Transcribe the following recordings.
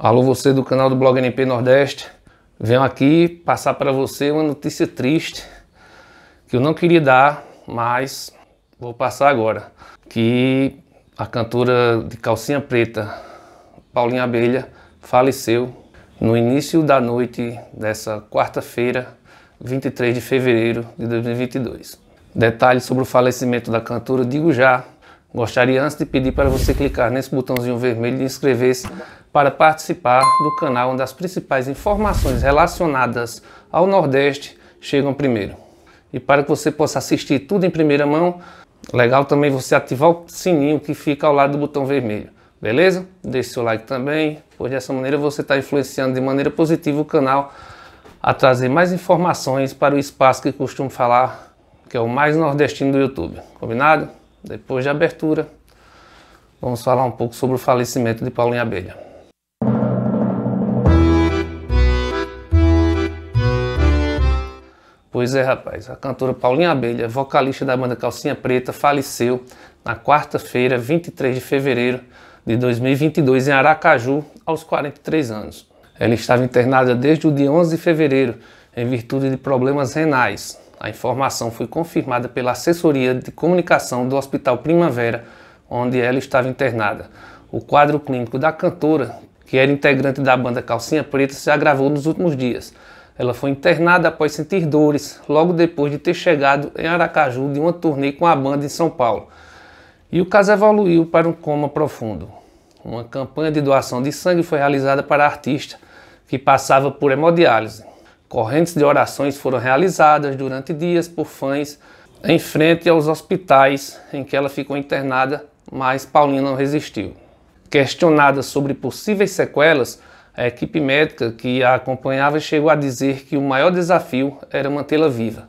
Alô você do canal do Blog NP Nordeste. Venho aqui passar para você uma notícia triste que eu não queria dar, mas vou passar agora. Que a cantora de calcinha preta, Paulinha Abelha, faleceu no início da noite dessa quarta-feira, 23 de fevereiro de 2022. Detalhes sobre o falecimento da cantora digo já Gostaria antes de pedir para você clicar nesse botãozinho vermelho e inscrever-se para participar do canal onde as principais informações relacionadas ao Nordeste chegam primeiro. E para que você possa assistir tudo em primeira mão, legal também você ativar o sininho que fica ao lado do botão vermelho. Beleza? Deixe seu like também, pois dessa maneira você está influenciando de maneira positiva o canal a trazer mais informações para o espaço que costumo falar, que é o mais nordestino do YouTube. Combinado? Depois de abertura, vamos falar um pouco sobre o falecimento de Paulinho Abelha. Pois é, rapaz, a cantora Paulinha Abelha, vocalista da banda Calcinha Preta, faleceu na quarta-feira, 23 de fevereiro de 2022, em Aracaju, aos 43 anos. Ela estava internada desde o dia 11 de fevereiro, em virtude de problemas renais. A informação foi confirmada pela assessoria de comunicação do Hospital Primavera, onde ela estava internada. O quadro clínico da cantora, que era integrante da banda Calcinha Preta, se agravou nos últimos dias. Ela foi internada após sentir dores, logo depois de ter chegado em Aracaju de uma turnê com a banda em São Paulo. E o caso evoluiu para um coma profundo. Uma campanha de doação de sangue foi realizada para a artista, que passava por hemodiálise. Correntes de orações foram realizadas durante dias por fãs em frente aos hospitais em que ela ficou internada, mas Paulina não resistiu. Questionada sobre possíveis sequelas, a equipe médica que a acompanhava chegou a dizer que o maior desafio era mantê-la viva.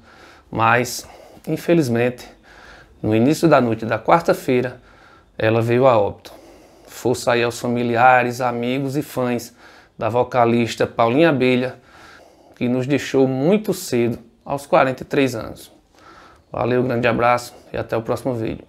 Mas, infelizmente, no início da noite da quarta-feira, ela veio a óbito. Força aí aos familiares, amigos e fãs da vocalista Paulinha Abelha que nos deixou muito cedo, aos 43 anos. Valeu, grande abraço e até o próximo vídeo.